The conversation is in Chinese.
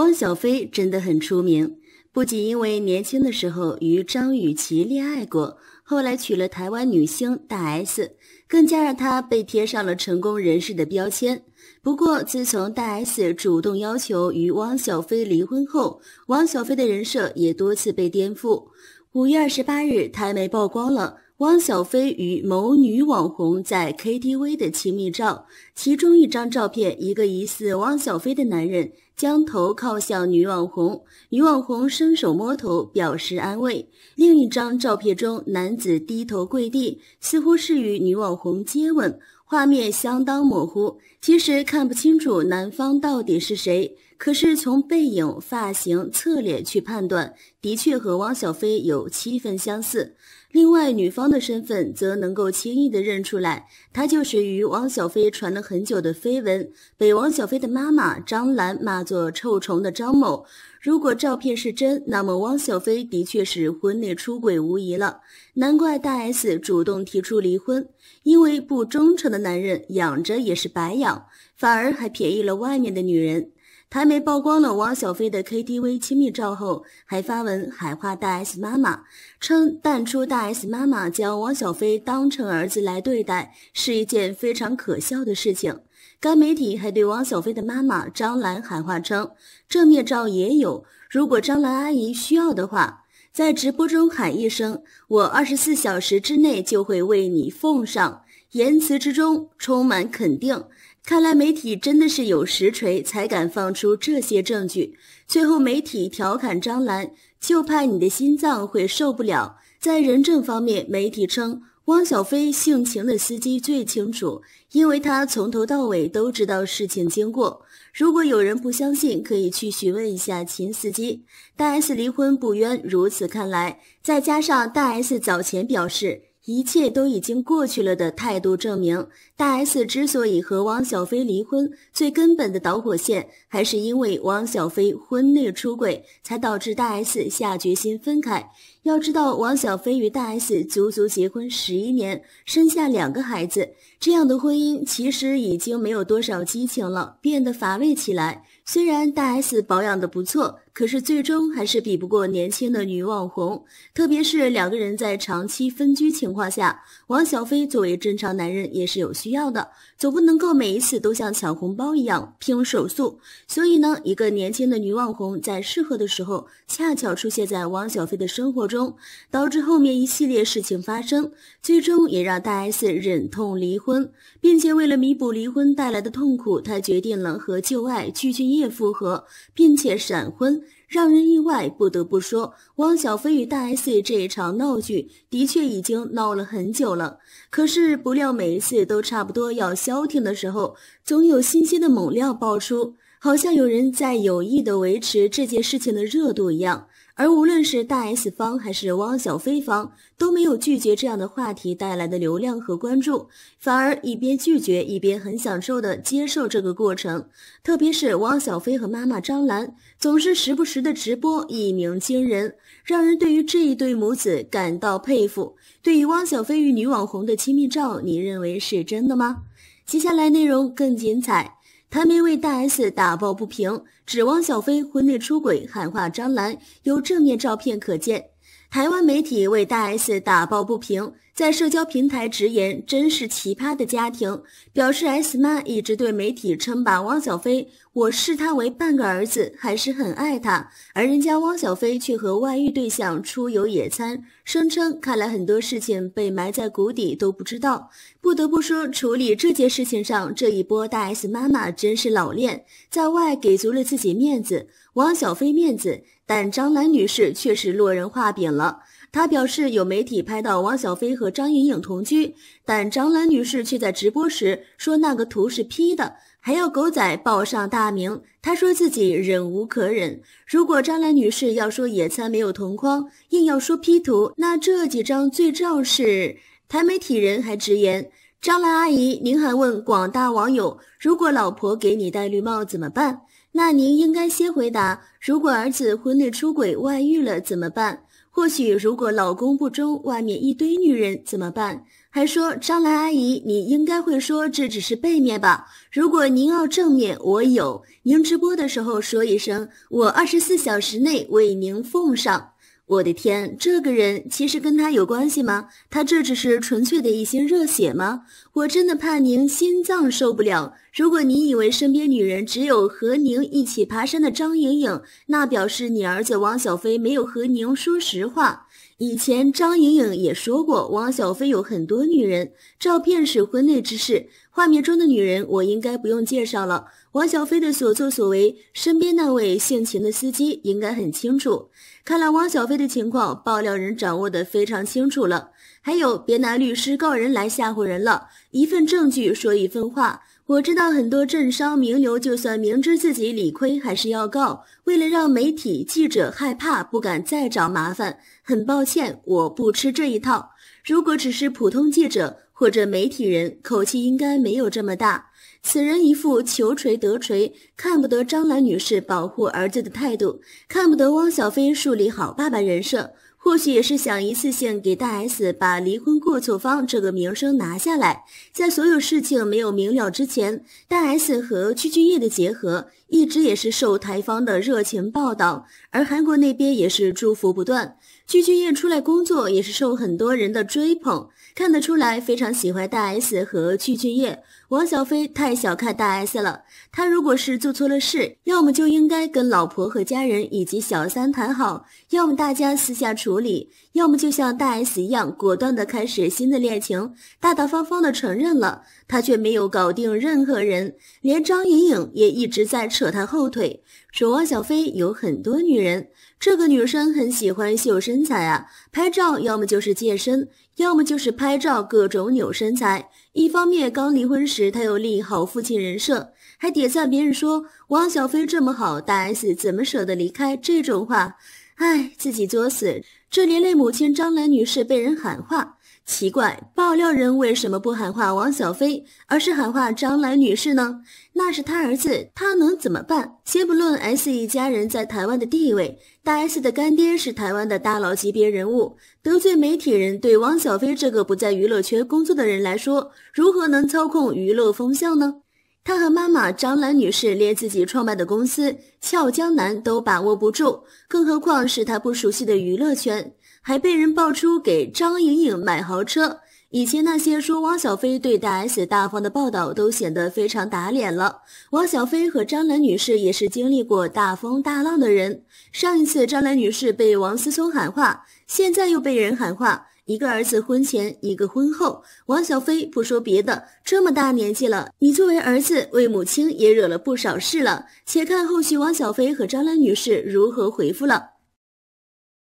汪小菲真的很出名，不仅因为年轻的时候与张雨绮恋爱过，后来娶了台湾女星大 S，更加让他被贴上了成功人士的标签。不过，自从大 S 主动要求与汪小菲离婚后，汪小菲的人设也多次被颠覆。五月二十八日，台媒曝光了。汪小菲与某女网红在 KTV 的亲密照，其中一张照片，一个疑似汪小菲的男人将头靠向女网红，女网红伸手摸头表示安慰；另一张照片中，男子低头跪地，似乎是与女网红接吻，画面相当模糊，其实看不清楚男方到底是谁。可是从背影、发型、侧脸去判断，的确和汪小菲有七分相似。另外，女方的身份则能够轻易的认出来，她就是与汪小菲传了很久的绯闻，被汪小菲的妈妈张兰骂作“臭虫”的张某。如果照片是真，那么汪小菲的确是婚内出轨无疑了。难怪大 S 主动提出离婚，因为不忠诚的男人养着也是白养，反而还便宜了外面的女人。台媒曝光了汪小菲的 KTV 亲密照后，还发文喊话大 S 妈妈，称淡出大 S 妈妈将汪小菲当成儿子来对待是一件非常可笑的事情。该媒体还对汪小菲的妈妈张兰喊话称：“正面照也有，如果张兰阿姨需要的话，在直播中喊一声，我二十四小时之内就会为你奉上。”言辞之中充满肯定。看来媒体真的是有实锤才敢放出这些证据。最后，媒体调侃张兰，就怕你的心脏会受不了。在人证方面，媒体称汪小菲性情的司机最清楚，因为他从头到尾都知道事情经过。如果有人不相信，可以去询问一下秦司机。大 S 离婚不冤，如此看来，再加上大 S 早前表示。一切都已经过去了的态度，证明大 S 之所以和汪小菲离婚，最根本的导火线还是因为汪小菲婚内出轨，才导致大 S 下决心分开。要知道，汪小菲与大 S 足足结婚十一年，生下两个孩子，这样的婚姻其实已经没有多少激情了，变得乏味起来。虽然大 S 保养的不错。可是最终还是比不过年轻的女网红，特别是两个人在长期分居情况下，王小飞作为正常男人也是有需要的，总不能够每一次都像抢红包一样拼手速。所以呢，一个年轻的女网红在适合的时候恰巧出现在王小飞的生活中，导致后面一系列事情发生，最终也让大 S 忍痛离婚，并且为了弥补离婚带来的痛苦，她决定了和旧爱鞠婧祎复合，并且闪婚。让人意外，不得不说，汪小菲与大 S 这一场闹剧的确已经闹了很久了。可是，不料每一次都差不多要消停的时候，总有新鲜的猛料爆出，好像有人在有意的维持这件事情的热度一样。而无论是大 S 方还是汪小菲方都没有拒绝这样的话题带来的流量和关注，反而一边拒绝一边很享受的接受这个过程。特别是汪小菲和妈妈张兰，总是时不时的直播一鸣惊人，让人对于这一对母子感到佩服。对于汪小菲与女网红的亲密照，你认为是真的吗？接下来内容更精彩。台媒为大 S 打抱不平，指汪小菲婚内出轨，喊话张兰。有正面照片可见，台湾媒体为大 S 打抱不平。在社交平台直言，真是奇葩的家庭。表示 S 妈一直对媒体称霸汪小菲，我视他为半个儿子，还是很爱他。而人家汪小菲却和外遇对象出游野餐，声称看来很多事情被埋在谷底都不知道。不得不说，处理这件事情上，这一波大 S 妈妈真是老练，在外给足了自己面子，汪小菲面子，但张兰女士却是落人画柄了。他表示有媒体拍到王小菲和张颖颖同居，但张兰女士却在直播时说那个图是 P 的，还要狗仔报上大名。他说自己忍无可忍。如果张兰女士要说野餐没有同框，硬要说 P 图，那这几张罪证是。台媒体人还直言：“张兰阿姨，您还问广大网友，如果老婆给你戴绿帽怎么办？那您应该先回答，如果儿子婚内出轨外遇了怎么办？”或许，如果老公不忠，外面一堆女人怎么办？还说张兰阿姨，你应该会说这只是背面吧？如果您要正面，我有，您直播的时候说一声，我二十四小时内为您奉上。我的天，这个人其实跟他有关系吗？他这只是纯粹的一心热血吗？我真的怕您心脏受不了。如果你以为身边女人只有和您一起爬山的张莹莹，那表示你儿子汪小菲没有和您说实话。以前张莹莹也说过，汪小菲有很多女人。照片是婚内之事。画面中的女人，我应该不用介绍了。王小飞的所作所为，身边那位姓秦的司机应该很清楚。看来王小飞的情况，爆料人掌握得非常清楚了。还有，别拿律师告人来吓唬人了，一份证据说一份话。我知道很多政商名流，就算明知自己理亏，还是要告，为了让媒体记者害怕，不敢再找麻烦。很抱歉，我不吃这一套。如果只是普通记者。或者媒体人口气应该没有这么大。此人一副求锤得锤，看不得张兰女士保护儿子的态度，看不得汪小菲树立好爸爸人设，或许也是想一次性给大 S 把离婚过错方这个名声拿下来。在所有事情没有明了之前，大 S 和屈居业的结合。一直也是受台方的热情报道，而韩国那边也是祝福不断。具俊晔出来工作也是受很多人的追捧，看得出来非常喜欢大 S 和具俊晔。王小飞太小看大 S 了，他如果是做错了事，要么就应该跟老婆和家人以及小三谈好，要么大家私下处理，要么就像大 S 一样果断的开始新的恋情，大大方方的承认了。他却没有搞定任何人，连张颖颖也一直在扯他后腿。说望小飞有很多女人，这个女生很喜欢秀身材啊，拍照要么就是健身，要么就是拍照各种扭身材。一方面刚离婚时，他又立好父亲人设，还点赞别人说王小飞这么好，大 S 怎么舍得离开这种话？哎，自己作死，这连累母亲张兰女士被人喊话。奇怪，爆料人为什么不喊话王小飞，而是喊话张兰女士呢？那是他儿子，他能怎么办？先不论 S 一家人在台湾的地位，大 S 的干爹是台湾的大佬级别人物，得罪媒体人，对王小飞这个不在娱乐圈工作的人来说，如何能操控娱乐风向呢？他和妈妈张兰女士连自己创办的公司俏江南都把握不住，更何况是他不熟悉的娱乐圈，还被人爆出给张颖颖买豪车。以前那些说汪小菲对待 S 大方的报道都显得非常打脸了。汪小菲和张兰女士也是经历过大风大浪的人，上一次张兰女士被王思聪喊话，现在又被人喊话。一个儿子婚前，一个婚后。王小飞不说别的，这么大年纪了，你作为儿子，为母亲也惹了不少事了。且看后续王小飞和张兰女士如何回复了。